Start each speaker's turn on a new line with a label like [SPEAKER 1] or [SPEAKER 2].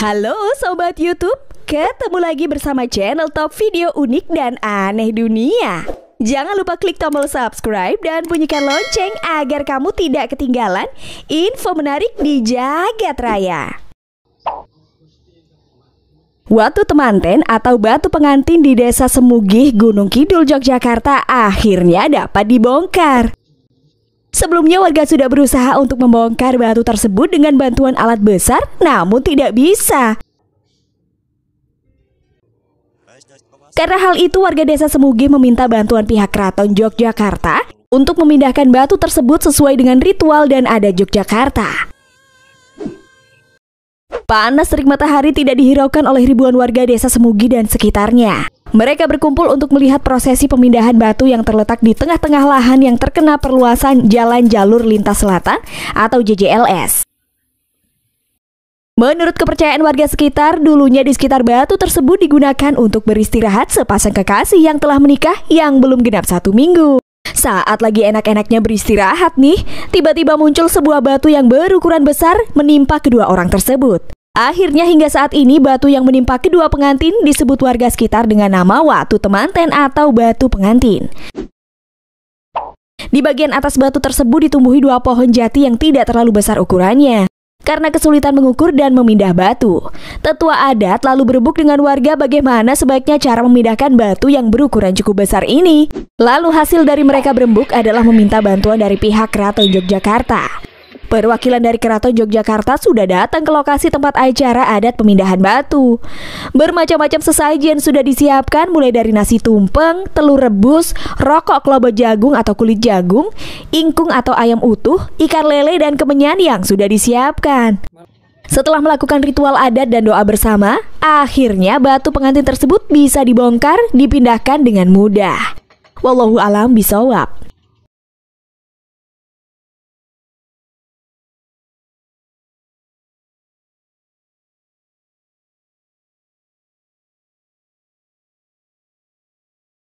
[SPEAKER 1] Halo Sobat Youtube, ketemu lagi bersama channel top video unik dan aneh dunia Jangan lupa klik tombol subscribe dan bunyikan lonceng agar kamu tidak ketinggalan info menarik di jagat raya Watu Temanten atau batu pengantin di desa Semugih, Gunung Kidul, Yogyakarta akhirnya dapat dibongkar Sebelumnya warga sudah berusaha untuk membongkar batu tersebut dengan bantuan alat besar, namun tidak bisa. Karena hal itu warga desa Semugi meminta bantuan pihak keraton Yogyakarta untuk memindahkan batu tersebut sesuai dengan ritual dan adat Yogyakarta. Panas terik matahari tidak dihiraukan oleh ribuan warga desa Semugi dan sekitarnya. Mereka berkumpul untuk melihat prosesi pemindahan batu yang terletak di tengah-tengah lahan yang terkena perluasan Jalan Jalur Lintas Selatan atau JJLS. Menurut kepercayaan warga sekitar, dulunya di sekitar batu tersebut digunakan untuk beristirahat sepasang kekasih yang telah menikah yang belum genap satu minggu. Saat lagi enak-enaknya beristirahat nih, tiba-tiba muncul sebuah batu yang berukuran besar menimpa kedua orang tersebut. Akhirnya hingga saat ini batu yang menimpa kedua pengantin disebut warga sekitar dengan nama Watu Temanten atau Batu Pengantin. Di bagian atas batu tersebut ditumbuhi dua pohon jati yang tidak terlalu besar ukurannya. Karena kesulitan mengukur dan memindah batu, tetua adat lalu berebut dengan warga bagaimana sebaiknya cara memindahkan batu yang berukuran cukup besar ini. Lalu hasil dari mereka berembuk adalah meminta bantuan dari pihak Keraton Yogyakarta. Perwakilan dari Keraton Yogyakarta sudah datang ke lokasi tempat acara adat pemindahan batu. Bermacam-macam sesajen sudah disiapkan mulai dari nasi tumpeng, telur rebus, rokok kelobo jagung atau kulit jagung, ingkung atau ayam utuh, ikan lele dan kemenyan yang sudah disiapkan. Setelah melakukan ritual adat dan doa bersama, akhirnya batu pengantin tersebut bisa dibongkar, dipindahkan dengan mudah. Wallahu alam bisawab.